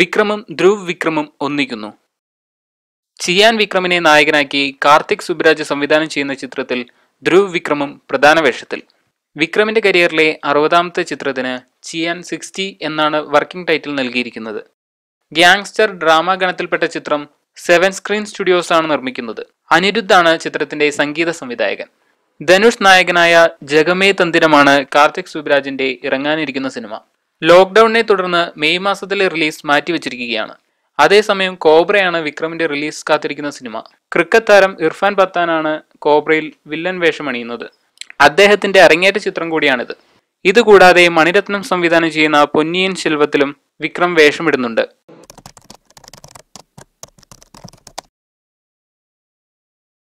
വിക്രമും ധ്രുവ് വിക്രമും ഒന്നിക്കുന്നു ചിയാൻ വിക്രമിനെ നായകനാക്കി കാർത്തിക് സുബ്രാജ് സംവിധാനം ചെയ്യുന്ന ചിത്രത്തിൽ ധ്രുവ് വിക്രമും പ്രധാന വേഷത്തിൽ വിക്രമിന്റെ കരിയറിലെ അറുപതാമത്തെ ചിത്രത്തിന് ചിയാൻ സിക്സ്റ്റി എന്നാണ് വർക്കിംഗ് ടൈറ്റിൽ നൽകിയിരിക്കുന്നത് ഗ്യാങ്സ്റ്റർ ഡ്രാമ ഗണത്തിൽപ്പെട്ട ചിത്രം സെവൻ സ്ക്രീൻ സ്റ്റുഡിയോസ് ആണ് നിർമ്മിക്കുന്നത് അനിരുദ്ധാണ് ചിത്രത്തിന്റെ സംഗീത സംവിധായകൻ ധനുഷ് നായകനായ ജഗമേ തന്തിരമാണ് കാർത്തിക് സുബ്രാജിന്റെ ഇറങ്ങാനിരിക്കുന്ന സിനിമ ലോക്ക്ഡൌണിനെ തുടർന്ന് മെയ് മാസത്തിലെ റിലീസ് മാറ്റിവെച്ചിരിക്കുകയാണ് അതേസമയം കോബ്രയാണ് വിക്രമിന്റെ റിലീസ് കാത്തിരിക്കുന്ന സിനിമ ക്രിക്കറ്റ് താരം ഇർഫാൻ പത്താനാണ് കോബ്രയിൽ വില്ലൻ വേഷമണിയുന്നത് അദ്ദേഹത്തിന്റെ അരങ്ങേറ്റ ചിത്രം കൂടിയാണിത് ഇതുകൂടാതെ മണിരത്നം സംവിധാനം ചെയ്യുന്ന പൊന്നിയൻ ശെൽവത്തിലും വിക്രം വേഷമിടുന്നുണ്ട്